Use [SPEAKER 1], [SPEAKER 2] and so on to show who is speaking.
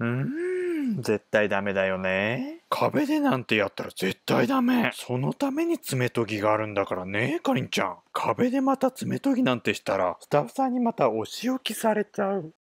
[SPEAKER 1] うん、絶対ダメだよね。壁でなんてやったら絶対ダメ。そのために爪研ぎがあるんだからね、かりんちゃん。壁でまた爪研ぎなんてしたら、スタッフさんにまたお仕置きされちゃう。